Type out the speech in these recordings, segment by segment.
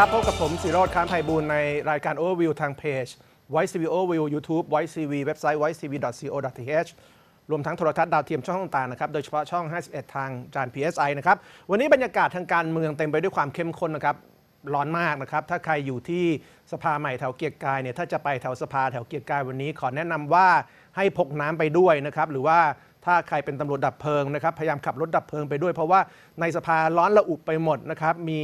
ครับ พบกับผมสิโรธค้านไพบูลในรายการ Overview ทางเพจ y c v Overview YouTube y c v เว็บไซต์ y c v co th รวมทั้งโทรทัศน์ดาวเทียมช่องต่างๆนะครับโดยเฉพาะช่อง51 ทางจาน PSI นะครับวันนี้บรรยากาศทางการเมืองเต็มไปด้วยความเข้มข้นนะครับร้อนมากนะครับ ถ้าใครอยู่ที่สภาใหม่แถวเกียรกายเนี่ยถ้าจะไปแถวสภาแถวเกียรกายวันนี้ขอแนะนำว่าให้พกน้ำไปด้วยนะครับหรือว่าถ้าใครเป็นตำรวจดับเพลิงนะครับพยายามขับรถดับเพลิงไปด้วยเพราะว่าในสภาร้อนระอุไปหมดนะครับมี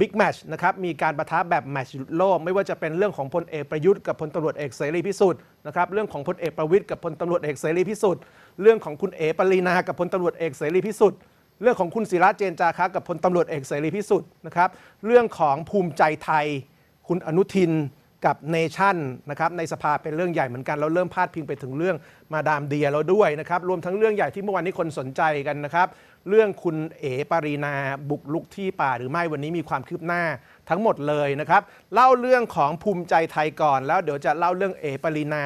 บิ๊กแมชนะครับ มีการประทับแบบแมชโลกไม่ว่าจะเป็นเรื่องของพลเอกประยุทธ์กับพลตารวจเอกเสรีพิสุทธิ์นะครับเรื่องของพลเอกประวิทย์กับพลตารวจเอกเสรีพิสุทธิ์เรื่องของคุณเอ๋ปรีนากับพลตารวจเอกเสรีพิสุทธิ์ เรื่องของคุณศิระเจนจาคะกับพลตารวจเอกเสรีพิสุทธิ์นะครับเรื่องของภูมิใจไทย คุณอนุทินกับเนชั่นนะครับในสภาเป็นเรื่องใหญ่เหมือนกันเราเริ่มพาดพิงไปถึงเรื่องมาดามเดียเราด้วยนะครับรวมทั้งเรื่องใหญ่ที่เมื่อวานนี้คนสนใจกันนะครับเรื่องคุณเอ๋ปรีนาบุกลุกที่ป่าหรือไม่วันนี้มีความคืบหน้าทั้งหมดเลยนะครับเล่าเรื่องของภูมิใจไทยก่อน แล้วเดี๋ยวจะเล่าเรื่องเอ๋ปรีนา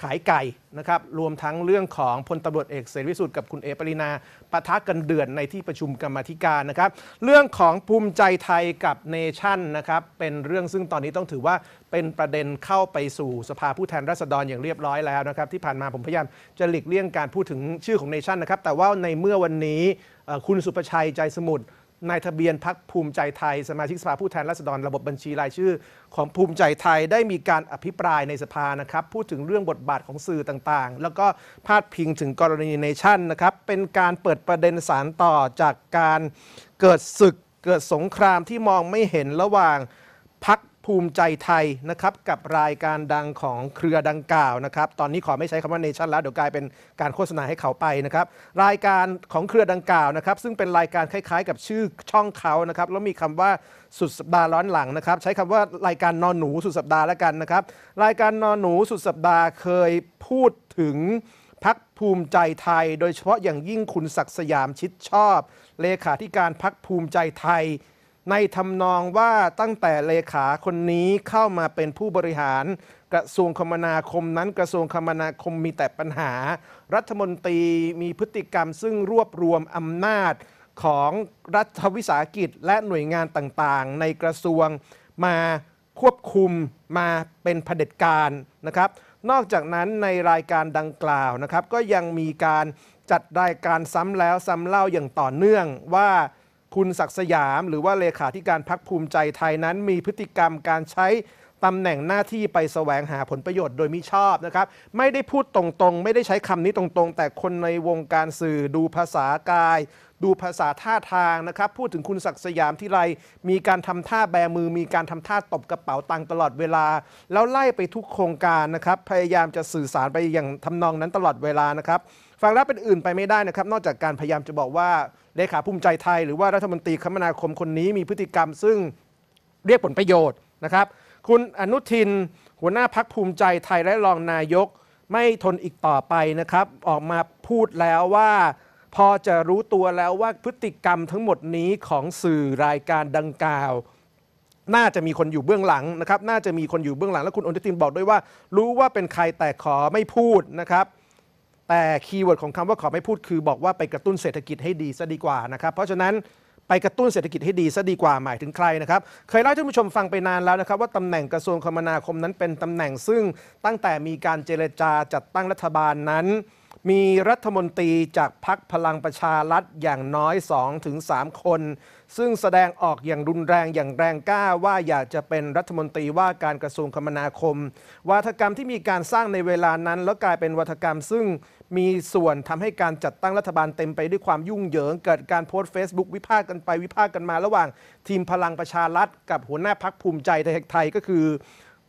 ขายไก่นะครับรวมทั้งเรื่องของพลตำรวจเอกเสรีิสุทธิ์กับคุณเอปรินาปะทะกันเดือนในที่ประชุมกรรมธิการนะครับเรื่องของภูมิใจไทยกับเนชั่นนะครับ เป็นเรื่องซึ่งตอนนี้ต้องถือว่าเป็นประเด็นเข้าไปสู่สภาผู้แทนราษฎรอย่างเรียบร้อยแล้วนะครับที่ผ่านมาผมพยายามจะหลีกเลี่ยงการพูดถึงชื่อของเนชั่นนะครับแต่ว่าในเมื่อวันนี้คุณสุประชัยใจสมุทรนายทะเบียนพักภูมิใจไทย สมาชิกสภาผู้แทนราษฎรระบบบัญชีรายชื่อ ของภูมิใจไทยได้มีการอภิปรายในสภานะครับพูดถึงเรื่องบทบาทของสื่อต่างๆ แล้วก็พาดพิงถึงกรณีเนชั่นนะครับ เป็นการเปิดประเด็นสารต่อจากการเกิดศึกเกิดสงครามที่มองไม่เห็นระหว่างพักภูมิใจไทยนะครับกับรายการดังของเครือดังกล่าวนะครับตอนนี้ขอไม่ใช้คำว่าเนชั่นแล้วเดี๋ยวกลายเป็นการโฆษณาให้เขาไปนะครับรายการของเครือดังกล่าวนะครับซึ่งเป็นรายการคล้ายๆกับชื่อช่องเขานะครับแล้วมีคำว่าสุดสัปดาห์ร้อนหลังนะครับใช้คำว่ารายการนอนหนูสุดสัปดาห์แล้วกันนะครับ รายการนอนหนูสุดสัปดาห์เคยพูดถึงพักภูมิใจไทย โดยเฉพาะอย่างยิ่งคุณศักดิ์สยามชิดชอบ เลขาธิการพักภูมิใจไทยในทำนองว่าตั้งแต่เลขาคนนี้เข้ามาเป็นผู้บริหารกระทรวงคมนาคมนั้นกระทรวงคมนาคมมีแต่ปัญหา รัฐมนตรีมีพฤติกรรมซึ่งรวบรวมอำนาจของรัฐวิสาหกิจ และหน่วยงานต่างๆ ในกระทรวงมาควบคุมมาเป็นเผด็จการนะครับ นอกจากนั้นในรายการดังกล่าวนะครับก็ยังมีการจัดรายการซ้ำแล้วซ้ำเล่าอย่างต่อเนื่องว่าคุณศักสยาม หรือว่าเลขาธิการพักภูมิใจไทยนั้น มีพฤติกรรมการใช้ตำแหน่งหน้าที่ไปแสวงหาผลประโยชน์โดยมิชอบนะครับ ไม่ได้พูดตรงๆ ไม่ได้ใช้คำนี้ตรงๆ แต่คนในวงการสื่อดูภาษากาย ดูภาษาท่าทางนะครับ พูดถึงคุณศักสยามที่ไร มีการทำท่าแบมือ มีการทำท่าตบกระเป๋าตังตลอดเวลา แล้วไล่ไปทุกโครงการนะครับพยายามจะสื่อสารไปอย่างทำนองนั้นตลอดเวลานะครับฟังแล้วเป็นอื่นไปไม่ได้นะครับนอกจากการพยายามจะบอกว่าเลขาภูมิใจไทยหรือว่ารัฐมนตรีคมนาคมคนนี้มีพฤติกรรมซึ่งเรียกผลประโยชน์นะครับ คุณอนุทินหัวหน้าพักภูมิใจไทยและรองนายกไม่ทนอีกต่อไปนะครับ ออกมาพูดแล้วว่าพอจะรู้ตัวแล้วว่าพฤติกรรมทั้งหมดนี้ของสื่อรายการดังกล่าว น่าจะมีคนอยู่เบื้องหลังนะครับ น่าจะมีคนอยู่เบื้องหลังและคุณอนุทินบอกด้วยว่ารู้ว่าเป็นใครแต่ขอไม่พูดนะครับแต่คีย์เวิร์ดของคำว่าขอไม่พูดคือบอกว่าไปกระตุ้นเศรษฐกิจให้ดีซะดีกว่านะครับเพราะฉะนั้นไปกระตุ้นเศรษฐกิจให้ดีซะดีกว่าหมายถึงใครนะครับเคยเล่าท่านผู้ชมฟังไปนานแล้วนะครับว่าตำแหน่งกระทรวงคมนาคมนั้นเป็นตำแหน่ง ซึ่งตั้งแต่มีการเจรจาจัดตั้งรัฐบาลนั้น มีรัฐมนตรีจากพักพลังประชารัฐอย่างน้อย2-3คน ซึ่งแสดงออกอย่างรุนแรงอย่างแรงกล้า ว่าอยากจะเป็นรัฐมนตรีว่าการกระทรวงคมนาคมวาทกรรมที่มีการสร้างในเวลานั้นแล้วกลายเป็นวัฒกรรมซึ่งมีส่วนทำให้การจัดตั้งรัฐบาลเต็มไปด้วยความยุ่งเหยิง เกิดการโพสต์ Facebook วิพากษ์กันไปวิพากษ์กันมาระหว่างทีมพลังประชารัฐกับหัวหน้าพักภูมิใจไทยก็คือ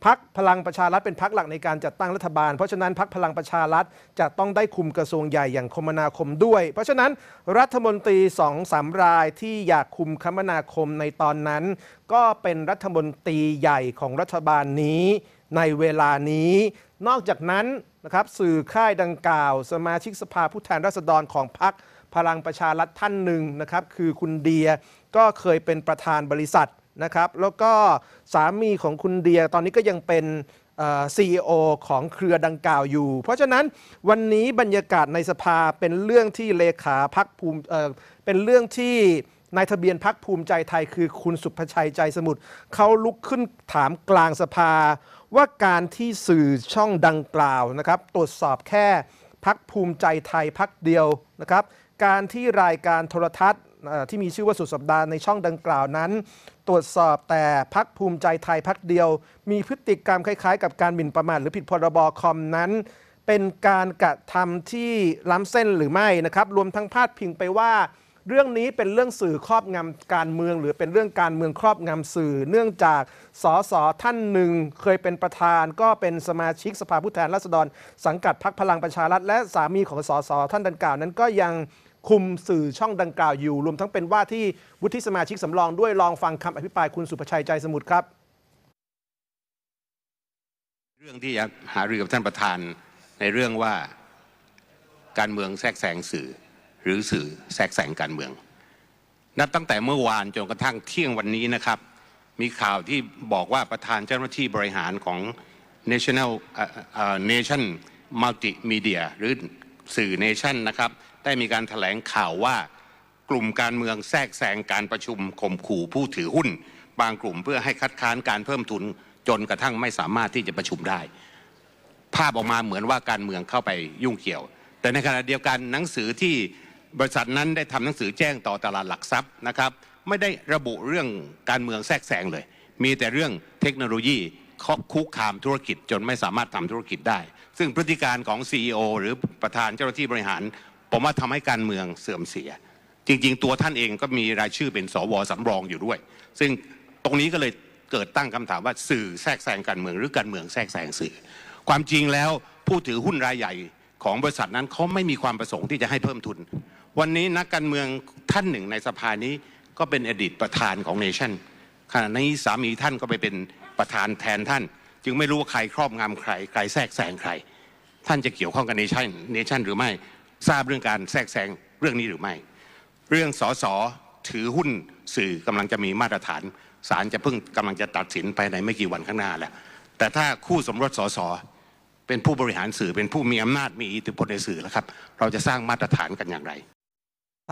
พักพลังประชารัฐเป็นพักหลักในการจัดตั้งรัฐบาล เพราะฉะนั้นพักพลังประชารัฐจะต้องได้คุมกระทรวงใหญ่อย่างคมนาคมด้วย เพราะฉะนั้นรัฐมนตรีสองสามรายที่อยากคุมคมนาคมในตอนนั้น ก็เป็นรัฐมนตรีใหญ่ของรัฐบาลนี้ ในเวลานี้ นอกจากนั้นนะครับสื่อค่ายดังกล่าว สมาชิกสภาผู้แทนราษฎรของพักพลังประชารัฐท่านหนึ่งนะครับคือคุณเดียก็เคยเป็นประธานบริษัทนะครับ แล้วก็สามีของคุณเดีย ตอนนี้ก็ยังเป็นซีอโอของเครือดังกล่าวอยู่ เพราะฉะนั้นวันนี้บรรยากาศในสภาเป็นเรื่องที่เลขาพักภูมิเป็นเรื่องที่นายทะเบียนพักภูมิใจไทยคือคุณสุภชัยใจสมุทรเขาลุกขึ้นถามกลางสภาว่าการที่สื่อช่องดังกล่าวนะครับ ตรวจสอบแค่พักภูมิใจไทยพักเดียวนะครับ การที่รายการโทรทัศน์ที่มีชื่อว่าสุดสัปดาห์ในช่องดังกล่าวนั้นตรวจสอบแต่พักภูมิใจไทยพักเดียว มีพฤติกรรมคล้ายๆ กับการหมิ่นประมาทหรือผิดพรบคอมนั้น เป็นการกระทำที่ล้ำเส้นหรือไม่นะครับรวมทั้งพาดพิงไปว่าเรื่องนี้เป็นเรื่องสื่อครอบงำการเมือง หรือเป็นเรื่องการเมืองครอบงำสื่อ เนื่องจากสสท่านหนึ่งเคยเป็นประธาน ก็เป็นสมาชิกสภาผู้แทนราษฎร สังกัดพักพลังประชารัฐ และสามีของสสท่านดังกล่าวนั้นก็ยังคุมสื่อช่องดังกล่าวอยู่ รวมทั้งเป็นว่าที่ วุฒิสมาชิกสำรองด้วยลองฟังคำอภิปรายคุณสุภชัยใจสมุทรครับ เรื่องที่อยากหารือกับท่านประธานในเรื่องว่าการเมืองแทรกแซงสื่อหรือสื่อแทรกแซงการเมืองนับตั้งแต่เมื่อวานจนกระทั่งเที่ยงวันนี้นะครับ มีข่าวที่บอกว่าประธานเจ้าหน้าที่บริหารของ National uh, uh, Nation Multimedia หรือสื่อเนชั่นนะครับ ได้มีการถแถลงข่าวว่า กลุ่มการเมืองแทรกแซงการประชุมข่มขู่ผู้ถือหุ้น บางกลุ่มเพื่อให้คัดค้านการเพิ่มทุนจนกระทั่งไม่สามารถที่จะประชุมได้ ภาพออกมาเหมือนว่าการเมืองเข้าไปยุ่งเกี่ยว แต่ในขณะเดียวกันหนังสือที่บริษัทนั้นได้ทำหนังสือแจ้งต่อตลาดหลักทรัพย์นะครับ ไม่ได้ระบุเรื่องการเมืองแทรกแซงเลย มีแต่เรื่องเทคโนโลยีคอคุกคามธุรกิจ จนไม่สามารถทำธุรกิจได้ซึ่งพฤติการของ CEO หรือประธานเจ้าหน้าที่บริหาร ผมว่าทำให้การเมืองเสื่อมเสียจริงๆ ตัวท่านเองก็มีรายชื่อเป็นสวสำรองอยู่ด้วย ซึ่งตรงนี้ก็เลยเกิดตั้งคำถามว่าสื่อแทรกแซงการเมืองหรือการเมืองแทรกแซงสื่อ ความจริงแล้วผู้ถือหุ้นรายใหญ่ของบริษัทนั้นเขาไม่มีความประสงค์ที่จะให้เพิ่มทุน วันนี้นักการเมืองท่านหนึ่งในสภานี้ก็เป็นอดีตประธานของเนชั่นขณะนี้สามีท่านก็ไปเป็นประธานแทนท่านจึงไม่รู้ว่าใครครอบงำใคร ใครแทรกแซงใคร ท่านจะเกี่ยวข้องกับเนชั่นเนชั่นหรือไม่ทราบเรื่องการแทรกแซงเรื่องนี้หรือไม่ เรื่องสอสอถือหุ้นสื่อกำลังจะมีมาตรฐานศาลจะเพิ่งกำลังจะตัดสินไปในไม่กี่วันข้างหน้าแหละแต่ถ้าคู่สมรสสอสอเป็นผู้บริหารสื่อเป็นผู้มีอำนาจมีอิทธิพลในสื่อแล้วครับเราจะสร้างมาตรฐานกันอย่างไร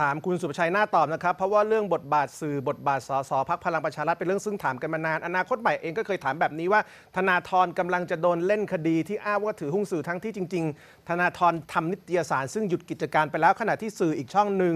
ถามคุณสุปชัยหน้าตอบนะครับ เพราะว่าเรื่องบทบาทสื่อบทบาทสสพักพลังประชารัฐเป็นเรื่องซึ่งถามกันมานานอนาคตใหม่เองก็เคยถามแบบนี้ว่า ธนาธรกำลังจะโดนเล่นคดีที่อ้างว่าถือหุ้นสื่อทั้งที่จริง ๆ ธนาธรทำนิตยสารซึ่งหยุดกิจการไปแล้วขณะที่สื่ออีกช่องหนึ่ง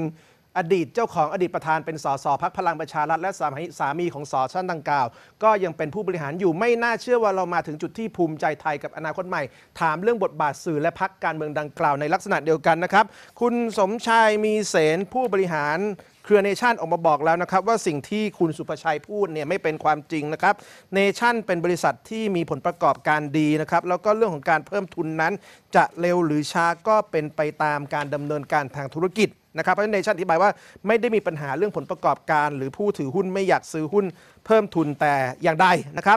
อดีตเจ้าของอดีตประธานเป็นสสพักพลังประชารัฐและสามีสามี ของสอชั้นดังกล่าว ก็ยังเป็นผู้บริหารอยู่ไม่น่าเชื่อว่าเรามาถึงจุดที่ภูมิใจไทยกับอนาคตใหม่ ถามเรื่องบทบาทสื่อและพักการเมืองดังกล่าวในลักษณะเดียวกันนะครับ คุณสมชายมีเสนผู้บริหารเครือเนชั่นออกมาบอกแล้วนะครับว่าสิ่งที่คุณสุภชัยพูดเนี่ยไม่เป็นความจริงนะครับเนชั่นเป็นบริษัทที่มีผลประกอบการดีนะครับแล้วก็เรื่องของการเพิ่มทุนนั้น จะเร็วหรือช้าก็เป็นไปตามการดำเนินการทางธุรกิจนะครับเพราะเนชั่นอธิบายว่าไม่ได้มีปัญหาเรื่องผลประกอบการ หรือผู้ถือหุ้นไม่อยากซื้อหุ้นเพิ่มทุนแต่อย่างใดนะครับ